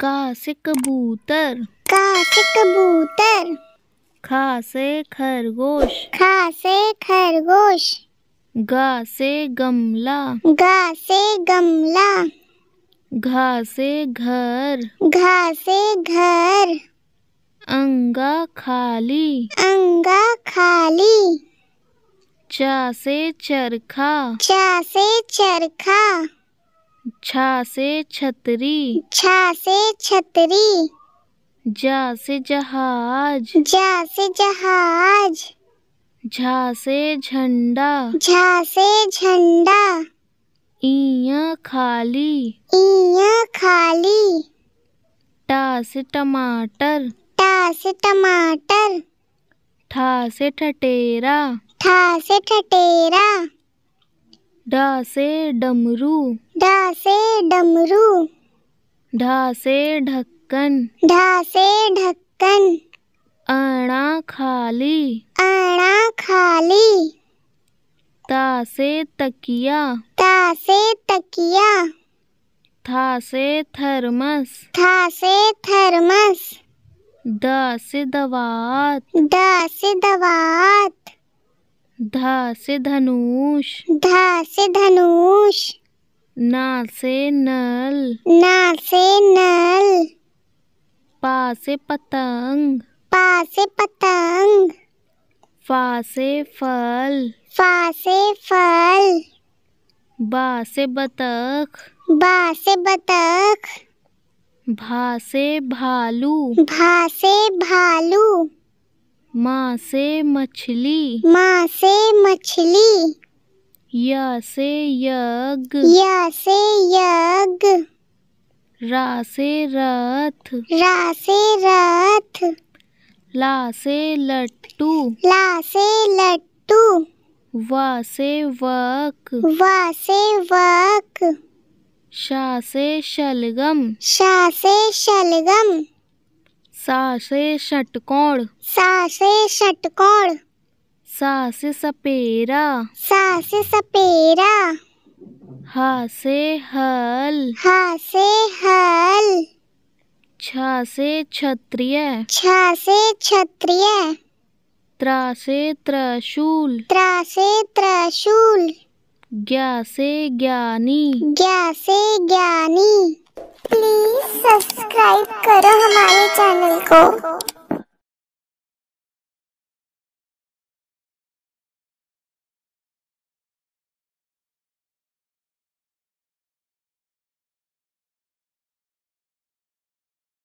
का से कबूतर का से कबूतर खा से खरगोश खा से खरगोश गा से गमला गा से गमला घा से घर घा से घर अंगा खाली अंगा खाली चा से चरखा चा से चरखा छा से छतरी छा से छतरी जा से जहाज जा से जहाज झा से झंडा झा से झंडा इया खाली इया खाली टा से टमाटर टा से टमाटर ठा से ठटेरा ठा से ठटेरा ढा से डमरू ढा से डमरू ढा से ढक्कन ढा से ढक्कन अणा खाली अणा खाली ता से तकिया ता से तकिया था से थर्मस था से थर्मस द से दवात द से दवात धा से धनुष धा से धनुष ना से नल ना से नल पा से पतंग पा से पतंग फा से फल फा से फल बा से बतख बा से बतख भा से भालू भा से भालू माँ से मछली माँ से मछली या से यज्ञ या से यज्ञ रा से रथ रा से रथ ला से लट्टू ला से लट्टू वा से वक वा से वक शा से शलगम शा से शलगम सा से षटकोण सा से षटकोण सा से सपेरा सा से सपेरा हा से हल हा से हल छा से क्षत्रिय छा से क्षत्रिय त्रा से त्रशूल त्रा से त्रशूल ज्ञा से ज्ञानी ज्ञा से ज्ञानी प्लीज सब्सक्राइब करो हमारे चैनल को